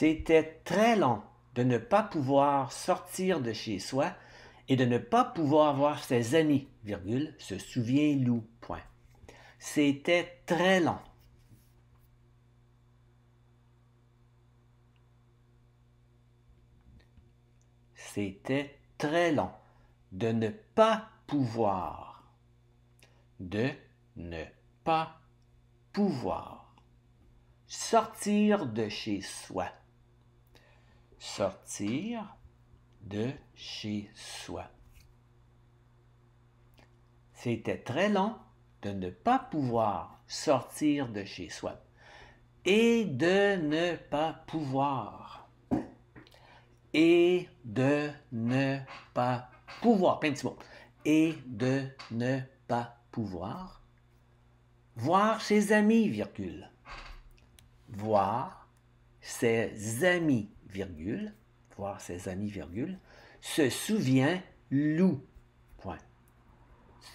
C'était très long de ne pas pouvoir sortir de chez soi et de ne pas pouvoir voir ses amis, virgule, se souvient Lou, point. C'était très long. C'était très long de ne pas pouvoir. De ne pas pouvoir. Sortir de chez soi sortir de chez soi. C'était très long de ne pas pouvoir sortir de chez soi et de ne pas pouvoir et de ne pas pouvoir, et de ne pas pouvoir voir ses amis, virgule, voir ses amis, voir ses amis, se souvient loup Point.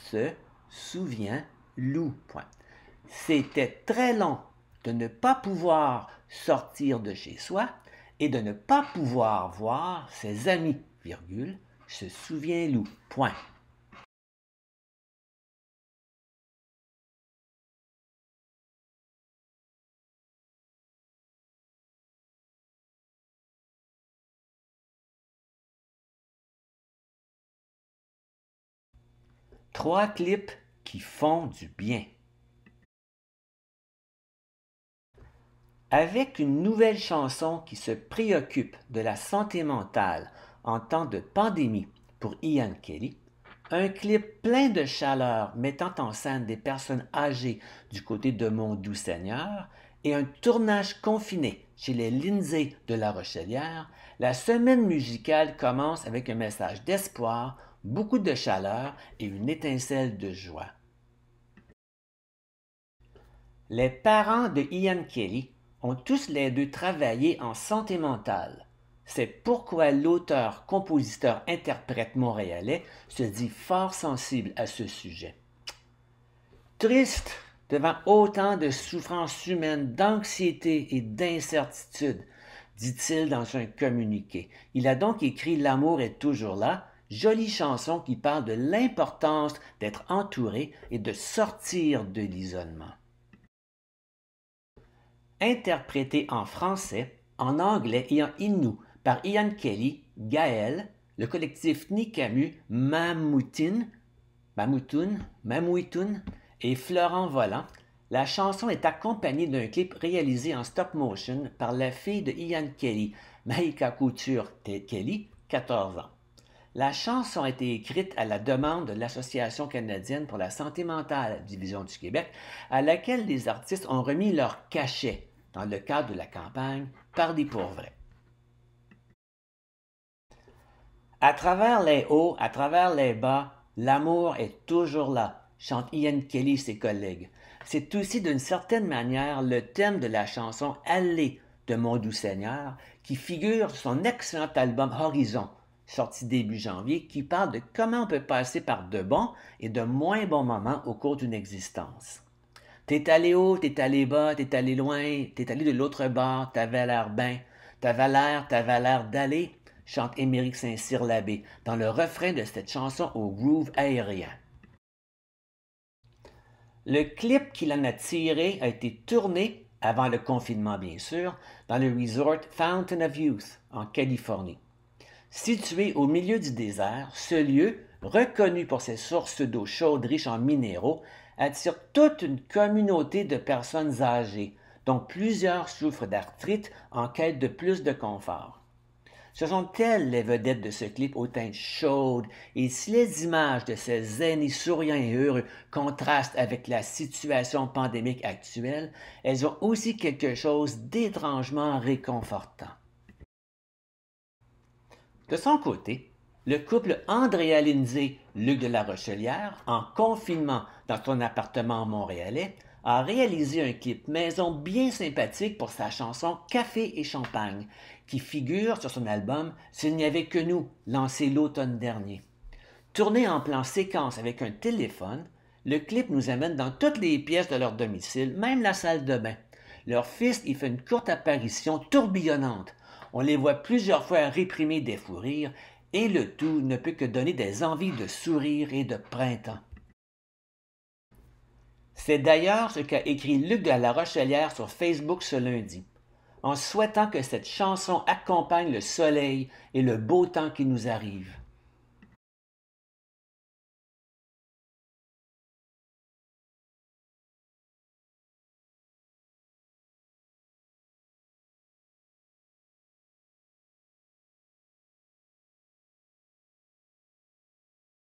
Se souvient loup Point. C'était très lent de ne pas pouvoir sortir de chez soi et de ne pas pouvoir voir ses amis, virgule, se souvient loup Point. Trois clips qui font du bien. Avec une nouvelle chanson qui se préoccupe de la santé mentale en temps de pandémie pour Ian Kelly, un clip plein de chaleur mettant en scène des personnes âgées du côté de Mon Doux Seigneur et un tournage confiné chez les Lindsay de La Rochelière, la semaine musicale commence avec un message d'espoir beaucoup de chaleur et une étincelle de joie. Les parents de Ian Kelly ont tous les deux travaillé en santé mentale. C'est pourquoi l'auteur, compositeur, interprète montréalais se dit fort sensible à ce sujet. Triste devant autant de souffrances humaines, d'anxiété et d'incertitude, dit-il dans un communiqué. Il a donc écrit L'amour est toujours là, jolie chanson qui parle de l'importance d'être entouré et de sortir de l'isolement. Interprétée en français, en anglais et en innu par Ian Kelly, Gaël, le collectif Nikamu, Mamoutine, Mamoutoun, et Florent Volant, la chanson est accompagnée d'un clip réalisé en stop motion par la fille de Ian Kelly, Maïka Couture Kelly, 14 ans. La chanson a été écrite à la demande de l'Association canadienne pour la santé mentale, division du Québec, à laquelle les artistes ont remis leur cachet dans le cadre de la campagne Par des pour À travers les hauts, à travers les bas, l'amour est toujours là, chante Ian Kelly et ses collègues. C'est aussi d'une certaine manière le thème de la chanson Aller de Mon Doux Seigneur qui figure sur son excellent album Horizon sorti début janvier, qui parle de comment on peut passer par de bons et de moins bons moments au cours d'une existence. T'es allé haut, t'es allé bas, t'es allé loin, t'es allé de l'autre bord, t'avais l'air bien, t'avais l'air, t'avais l'air d'aller, chante Émeric Saint-Cyr l'abbé dans le refrain de cette chanson au groove aérien. Le clip qu'il en a tiré a été tourné, avant le confinement bien sûr, dans le resort Fountain of Youth en Californie. Situé au milieu du désert, ce lieu, reconnu pour ses sources d'eau chaude riches en minéraux, attire toute une communauté de personnes âgées, dont plusieurs souffrent d'arthrite en quête de plus de confort. Ce sont elles les vedettes de ce clip aux teintes chaudes, et si les images de ces aînés souriants et heureux contrastent avec la situation pandémique actuelle, elles ont aussi quelque chose d'étrangement réconfortant. De son côté, le couple Andrea Lindsay, Luc de la Rochelière, en confinement dans son appartement montréalais, a réalisé un clip maison bien sympathique pour sa chanson Café et Champagne, qui figure sur son album S'il n'y avait que nous, lancé l'automne dernier. Tourné en plan séquence avec un téléphone, le clip nous amène dans toutes les pièces de leur domicile, même la salle de bain. Leur fils y fait une courte apparition tourbillonnante on les voit plusieurs fois réprimer des fous rires, et le tout ne peut que donner des envies de sourire et de printemps. C'est d'ailleurs ce qu'a écrit Luc de la Rochelière sur Facebook ce lundi, en souhaitant que cette chanson accompagne le soleil et le beau temps qui nous arrive.